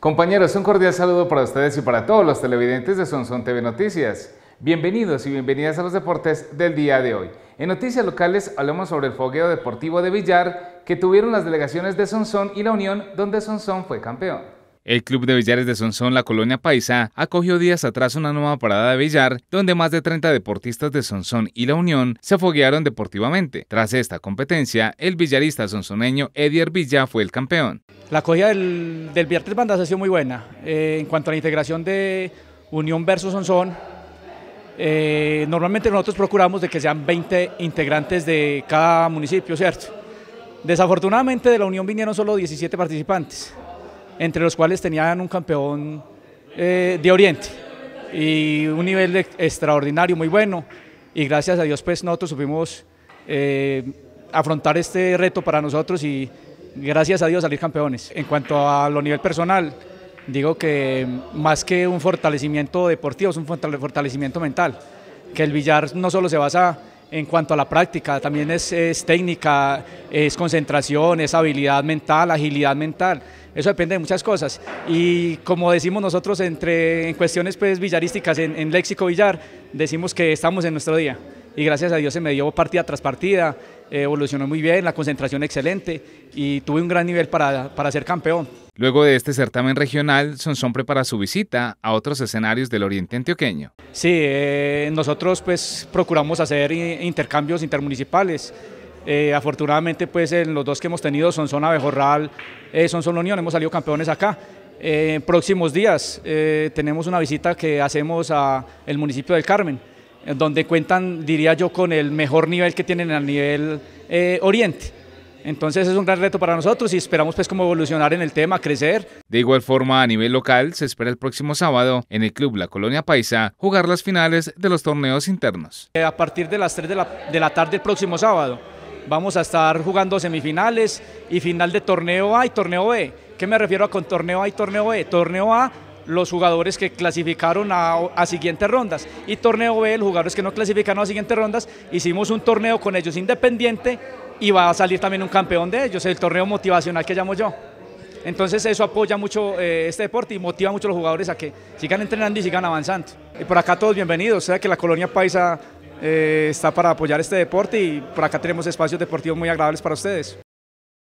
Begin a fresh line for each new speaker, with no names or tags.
Compañeros, un cordial saludo para ustedes y para todos los televidentes de Sonson TV Noticias. Bienvenidos y bienvenidas a los deportes del día de hoy. En noticias locales hablamos sobre el fogueo deportivo de Villar que tuvieron las delegaciones de Sonson y La Unión, donde Sonson fue campeón. El Club de Billares de Sonsón, la colonia Paisa, acogió días atrás una nueva parada de billar donde más de 30 deportistas de Sonsón y la Unión se foguearon deportivamente. Tras esta competencia, el billarista sonsoneño Edier Villa fue el campeón. La acogida del, viernes Billar Bandas
ha sido muy buena. Eh, en cuanto a la integración de Unión versus Sonsón, eh, normalmente nosotros procuramos de que sean 20 integrantes de cada municipio, ¿cierto? Desafortunadamente de la Unión vinieron solo 17 participantes entre los cuales tenían un campeón eh, de Oriente y un nivel extraordinario, muy bueno. Y gracias a Dios, pues nosotros supimos eh, afrontar este reto para nosotros y gracias a Dios salir campeones. En cuanto a lo nivel personal, digo que más que un fortalecimiento deportivo, es un fortalecimiento mental, que el billar no solo se basa en cuanto a la práctica, también es, técnica, es concentración, es habilidad mental, agilidad mental. Eso depende de muchas cosas. Y como decimos nosotros entre, en cuestiones pues, villarísticas, en, en léxico billar decimos que estamos en nuestro día. Y gracias a Dios se me dio partida tras partida evolucionó muy bien, la concentración excelente y tuve un gran nivel para, para ser campeón.
Luego de este certamen regional, Sonsón prepara su visita a otros escenarios del oriente antioqueño. Sí, eh,
nosotros pues procuramos hacer intercambios intermunicipales. Eh, afortunadamente pues en los dos que hemos tenido, son Abejorral, eh, Sonsón Unión, hemos salido campeones acá. Eh, en próximos días tenemos una visita que hacemos al municipio del Carmen eh, donde cuentan, diría yo, con el mejor nivel que tienen a nivel eh, oriente.
Entonces es un gran reto para nosotros y esperamos pues como evolucionar en el tema, crecer. De igual forma, a nivel local, se espera el próximo sábado en el club La Colonia Paisa jugar las finales de los torneos internos.
Eh, a partir de las 3 de la, de la tarde el próximo sábado vamos a estar jugando semifinales y final de torneo A y torneo B. ¿Qué me refiero con torneo A y torneo B? Torneo A los jugadores que clasificaron a, siguientes rondas. Y torneo B, los jugadores que no clasificaron a siguientes rondas, hicimos un torneo con ellos independiente y va a salir también un campeón de ellos, el torneo motivacional que llamo yo. Entonces eso apoya mucho eh, este deporte y motiva mucho a los jugadores a que sigan entrenando y sigan avanzando. Y por acá todos bienvenidos, o sea que la colonia paisa eh, está para apoyar este deporte y por acá tenemos espacios deportivos muy agradables para ustedes.